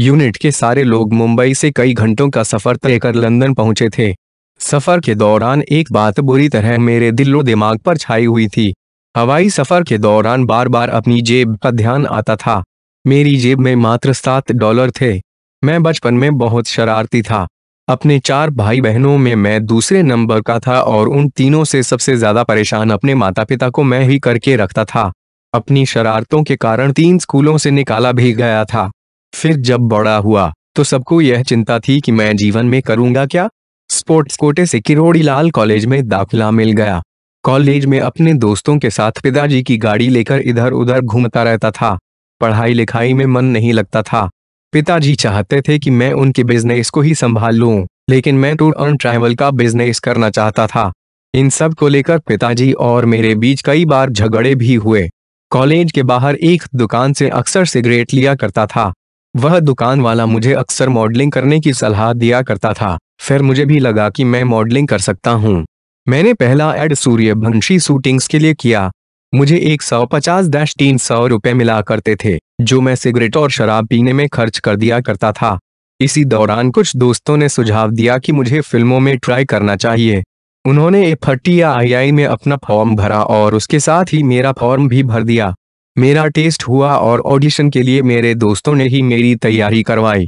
unit के सारे लोग मुंबई से कई घंटों का सफर तय कर लंदन पहुंचे थे सफर के दौरान एक बात बुरी तरह मेरे दिलो दिमाग पर छाई हुई थी हवाई सफर के दौरान बार बार अपनी जेब का ध्यान आता था मेरी जेब में मात्र सात डॉलर थे मैं बचपन में बहुत शरारती था अपने चार भाई बहनों में मैं दूसरे नंबर का था और उन तीनों से सबसे ज्यादा परेशान अपने माता पिता को मैं ही करके रखता था अपनी शरारतों के कारण तीन स्कूलों से निकाला भी गया था फिर जब बड़ा हुआ तो सबको यह चिंता थी कि मैं जीवन में करूंगा क्या स्पोर्ट्स कोटे से लाल कॉलेज में दाखिला मिल गया कॉलेज में अपने दोस्तों के साथ पिताजी की गाड़ी लेकर इधर उधर घूमता रहता था पढ़ाई लिखाई में मन नहीं लगता था पिताजी चाहते थे कि मैं उनके बिजनेस को ही संभाल लूं, लेकिन मैं टूर एंड ट्रैवल का बिजनेस करना चाहता था इन सब को लेकर पिताजी और मेरे बीच कई बार झगड़े भी हुए कॉलेज के बाहर एक दुकान से अक्सर सिगरेट लिया करता था वह दुकान वाला मुझे अक्सर मॉडलिंग करने की सलाह दिया करता था फिर मुझे भी लगा कि मैं मॉडलिंग कर सकता हूँ मैंने पहला एड भंशी शूटिंग्स के लिए किया मुझे एक सौ पचास डैश तीन सौ रुपये मिला करते थे जो मैं सिगरेट और शराब पीने में खर्च कर दिया करता था इसी दौरान कुछ दोस्तों ने सुझाव दिया कि मुझे फिल्मों में ट्राई करना चाहिए उन्होंने फट्टी या आई में अपना फॉर्म भरा और उसके साथ ही मेरा फॉर्म भी भर दिया मेरा टेस्ट हुआ और ऑडिशन के लिए मेरे दोस्तों ने ही मेरी तैयारी करवाई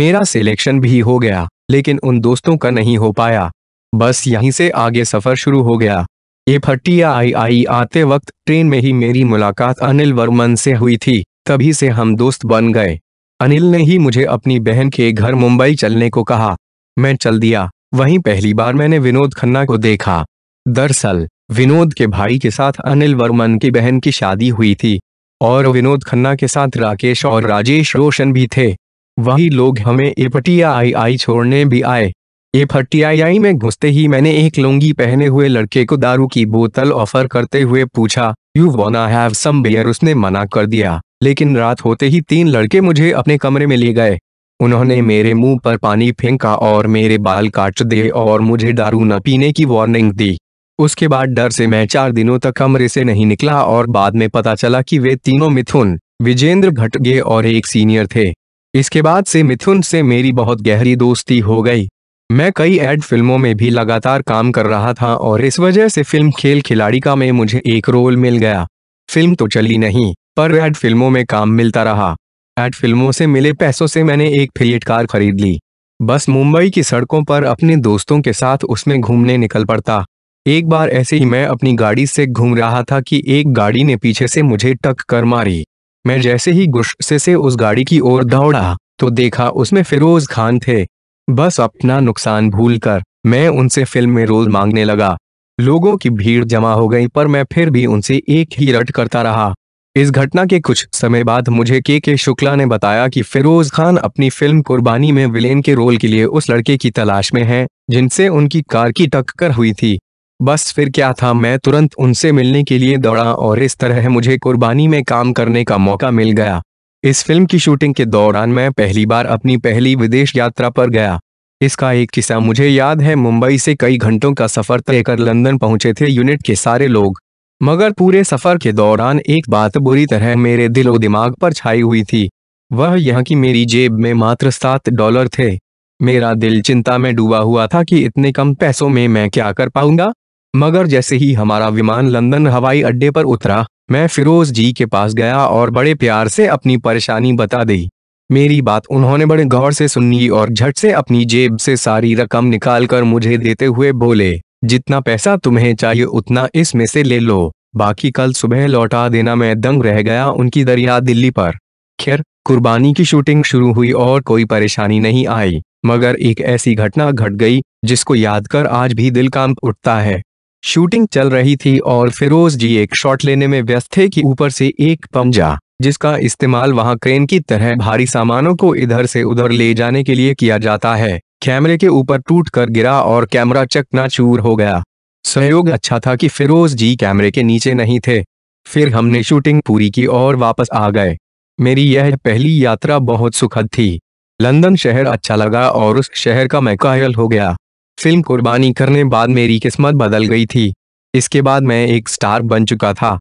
मेरा सिलेक्शन भी हो गया लेकिन उन दोस्तों का नहीं हो पाया बस यहीं से आगे सफर शुरू हो गया ये फटिया आई आई आते वक्त ट्रेन में ही मेरी मुलाकात अनिल वर्मन से हुई थी तभी से हम दोस्त बन गए अनिल ने ही मुझे अपनी बहन के घर मुंबई चलने को कहा मैं चल दिया वहीं पहली बार मैंने विनोद खन्ना को देखा दरअसल विनोद के भाई के साथ अनिल वर्मन की बहन की शादी हुई थी और विनोद खन्ना के साथ राकेश और राजेश रोशन भी थे वही लोग हमें एपटिया आई आई छोड़ने भी आए एपटिया में घुसते ही मैंने एक लुंगी पहने हुए लड़के को दारू की बोतल ऑफर करते हुए पूछा you wanna have some beer उसने मना कर दिया लेकिन रात होते ही तीन लड़के मुझे अपने कमरे में ले गए उन्होंने मेरे मुंह पर पानी फेंका और मेरे बाल काट दिए और मुझे दारू न पीने की वार्निंग दी उसके बाद डर से मैं चार दिनों तक कमरे से नहीं निकला और बाद में पता चला कि वे तीनों मिथुन विजेंद्र घटगे और एक सीनियर थे इसके बाद से मिथुन से मेरी बहुत गहरी दोस्ती हो गई मैं कई एड फिल्मों में भी लगातार काम कर रहा था और इस वजह से फिल्म खेल खिलाड़ी का में मुझे एक रोल मिल गया फिल्म तो चली नहीं पर एड फिल्मों में काम मिलता रहा एड फिल्मों से मिले पैसों से मैंने एक फिलेट कार खरीद ली बस मुंबई की सड़कों पर अपने दोस्तों के साथ उसमें घूमने निकल पड़ता एक बार ऐसे ही मैं अपनी गाड़ी से घूम रहा था कि एक गाड़ी ने पीछे से मुझे टक कर मारी मैं जैसे ही गुस्से से उस गाड़ी की ओर दौड़ा तो देखा उसमें फिरोज खान थे बस अपना नुकसान भूलकर मैं उनसे फिल्म में रोल मांगने लगा लोगों की भीड़ जमा हो गई पर मैं फिर भी उनसे एक ही रट करता रहा इस घटना के कुछ समय बाद मुझे के के शुक्ला ने बताया कि फिरोज खान अपनी फिल्म कुर्बानी में विलेन के रोल के लिए उस लड़के की तलाश में हैं जिनसे उनकी कार की टक्कर हुई थी बस फिर क्या था मैं तुरंत उनसे मिलने के लिए दौड़ा और इस तरह मुझे कुर्बानी में काम करने का मौका मिल गया इस फिल्म की शूटिंग के दौरान मैं पहली बार अपनी पहली विदेश यात्रा पर गया इसका एक किस्सा मुझे याद है मुंबई से कई घंटों का सफर तय कर लंदन पहुंचे थे यूनिट के सारे लोग मगर पूरे सफर के दौरान एक बात बुरी तरह मेरे दिलो दिमाग पर छाई हुई थी वह यह कि मेरी जेब में मात्र सात डॉलर थे मेरा दिल चिंता में डूबा हुआ था कि इतने कम पैसों में मैं क्या कर पाऊंगा मगर जैसे ही हमारा विमान लंदन हवाई अड्डे पर उतरा मैं फिरोज जी के पास गया और बड़े प्यार से अपनी परेशानी बता दी मेरी बात उन्होंने बड़े गौर से सुनी और झट से अपनी जेब से सारी रकम निकाल कर मुझे देते हुए बोले जितना पैसा तुम्हें चाहिए उतना इसमें से ले लो बाकी कल सुबह लौटा देना मैं दंग रह गया उनकी दरिया दिल्ली पर खैर कुर्बानी की शूटिंग शुरू हुई और कोई परेशानी नहीं आई मगर एक ऐसी घटना घट गई जिसको याद कर आज भी दिल कांप उठता है शूटिंग चल रही थी और फिरोज जी एक शॉट लेने में व्यस्त थे कि ऊपर से एक पमजा जिसका इस्तेमाल वहां क्रेन की तरह भारी सामानों को इधर से उधर ले जाने के लिए किया जाता है कैमरे के ऊपर टूट कर गिरा और कैमरा चकनाचूर हो गया सहयोग अच्छा था कि फिरोज जी कैमरे के नीचे नहीं थे फिर हमने शूटिंग पूरी की और वापस आ गए मेरी यह पहली यात्रा बहुत सुखद थी लंदन शहर अच्छा लगा और उस शहर का मैकायल हो गया फिल्म कुर्बानी करने बाद मेरी किस्मत बदल गई थी इसके बाद मैं एक स्टार बन चुका था